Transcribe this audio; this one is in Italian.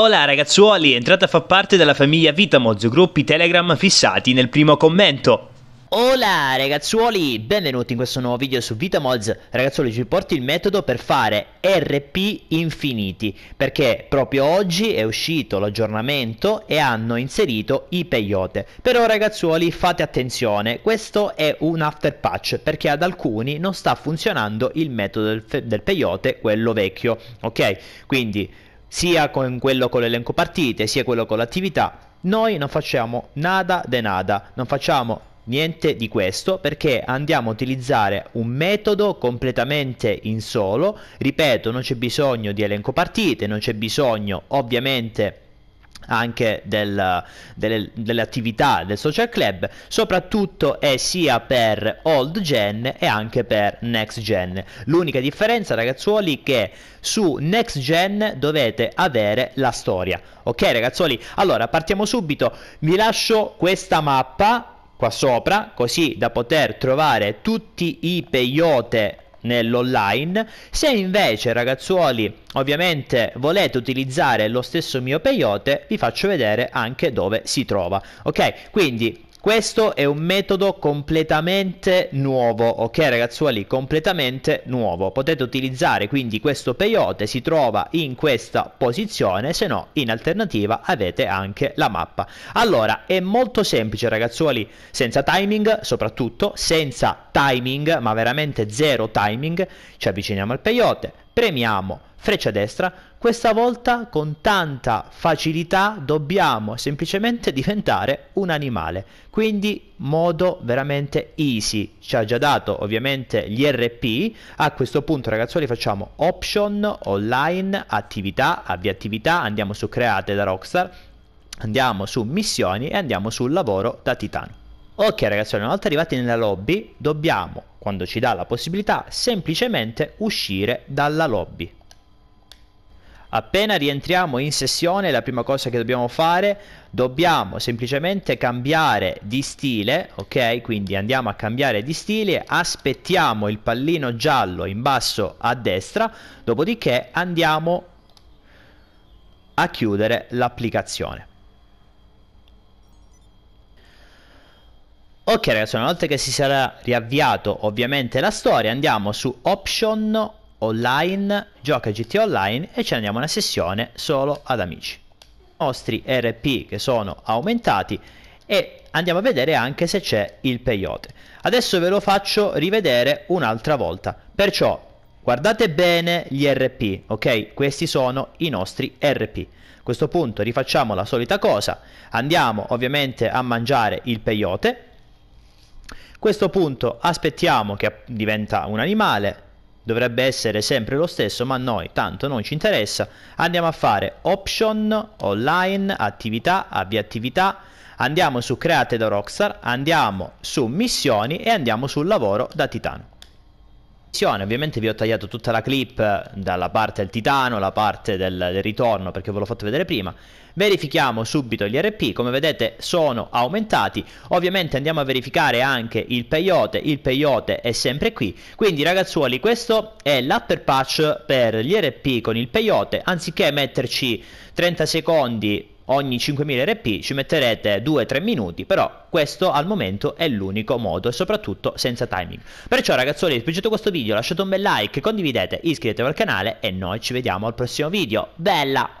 Hola ragazzuoli, entrate a far parte della famiglia Vitamoz, gruppi Telegram fissati nel primo commento. Hola ragazzuoli, benvenuti in questo nuovo video su Vitamods. Ragazzuoli ci porti il metodo per fare RP infiniti, perché proprio oggi è uscito l'aggiornamento e hanno inserito i peyote. Però ragazzuoli fate attenzione, questo è un after patch, perché ad alcuni non sta funzionando il metodo del, del peyote, quello vecchio, ok? Quindi sia con quello con l'elenco partite, sia quello con l'attività, noi non facciamo nada de nada, non facciamo niente di questo perché andiamo a utilizzare un metodo completamente in solo, ripeto non c'è bisogno di elenco partite, non c'è bisogno ovviamente anche del, delle, delle, attività del social club, soprattutto è sia per old gen e anche per next gen. L'unica differenza, ragazzuoli, che su next gen dovete avere la storia. Ok, ragazzuoli? Allora, partiamo subito. Vi lascio questa mappa qua sopra, così da poter trovare tutti i peyote nell'online. Se invece ragazzuoli ovviamente volete utilizzare lo stesso mio peyote vi faccio vedere anche dove si trova. Ok, quindi questo è un metodo completamente nuovo, ok ragazzuoli? Completamente nuovo. Potete utilizzare quindi questo peyote, si trova in questa posizione, se no in alternativa avete anche la mappa. Allora, è molto semplice ragazzuoli, senza timing soprattutto, senza timing, ma veramente zero timing, ci avviciniamo al peyote, Premiamo freccia destra, questa volta con tanta facilità dobbiamo semplicemente diventare un animale, quindi modo veramente easy, ci ha già dato ovviamente gli RP, a questo punto ragazzuoli facciamo option, online, attività, avvia attività, andiamo su create da Rockstar, andiamo su missioni e andiamo sul lavoro da Titano. Ok ragazzi, una volta arrivati nella lobby dobbiamo, quando ci dà la possibilità, semplicemente uscire dalla lobby. Appena rientriamo in sessione, la prima cosa che dobbiamo fare, dobbiamo semplicemente cambiare di stile, ok? Quindi andiamo a cambiare di stile, aspettiamo il pallino giallo in basso a destra, dopodiché andiamo a chiudere l'applicazione. Ok ragazzi, una volta che si sarà riavviato ovviamente la storia, andiamo su Option Online, Gioca GT Online e ci andiamo a una sessione solo ad amici. I nostri RP che sono aumentati e andiamo a vedere anche se c'è il peyote. Adesso ve lo faccio rivedere un'altra volta, perciò guardate bene gli RP, ok? Questi sono i nostri RP. A questo punto rifacciamo la solita cosa, andiamo ovviamente a mangiare il peyote questo punto aspettiamo che diventa un animale, dovrebbe essere sempre lo stesso, ma noi tanto non ci interessa. Andiamo a fare option, online, attività, avvia attività, andiamo su create da Rockstar, andiamo su missioni e andiamo sul lavoro da Titano. Ovviamente vi ho tagliato tutta la clip eh, dalla parte del titano, la parte del, del, ritorno perché ve l'ho fatto vedere prima. Verifichiamo subito gli RP, come vedete sono aumentati. Ovviamente andiamo a verificare anche il peyote, il peyote è sempre qui. Quindi ragazzuoli questo è l'upper patch per gli RP con il peyote, anziché metterci 30 secondi ogni 5000 RP ci metterete 2-3 minuti, però questo al momento è l'unico modo e soprattutto senza timing. Perciò ragazzuoli, se vi è piaciuto questo video lasciate un bel like, condividete, iscrivetevi al canale e noi ci vediamo al prossimo video. Bella!